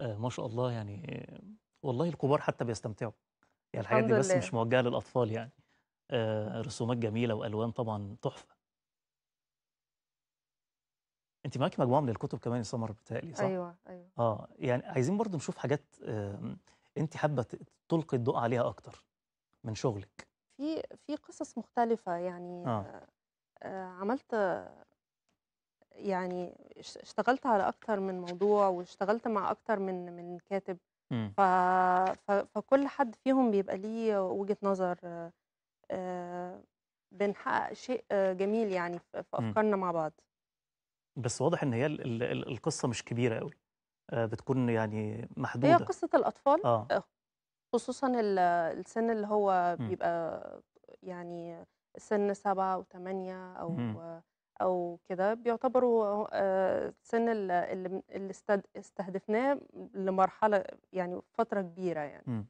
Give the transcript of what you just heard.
آه، ما شاء الله يعني والله الكبار حتى بيستمتعوا يعني الحاجات دي بس لله. مش موجهه للاطفال يعني آه، رسومات جميله والوان طبعا تحفه انت معاكي مجموعه من الكتب كمان يا سمر بتهيألي صح؟ ايوه ايوه اه يعني عايزين برضو نشوف حاجات انت حابه تلقي الضوء عليها اكتر من شغلك في في قصص مختلفه يعني آه. آه عملت يعني اشتغلت على اكتر من موضوع واشتغلت مع اكتر من من كاتب ف... ف... فكل حد فيهم بيبقى ليه وجهه نظر بنحقق شيء جميل يعني في افكارنا مع بعض بس واضح ان هي ال... ال... القصه مش كبيره قوي بتكون يعني محدوده هي قصه الاطفال آه. آه، خصوصا السن اللي هو بيبقى يعني سن سبعة وثمانية أو مم. او كده بيعتبروا سن اللي استهدفناه لمرحله يعني فتره كبيره يعني م. إمم.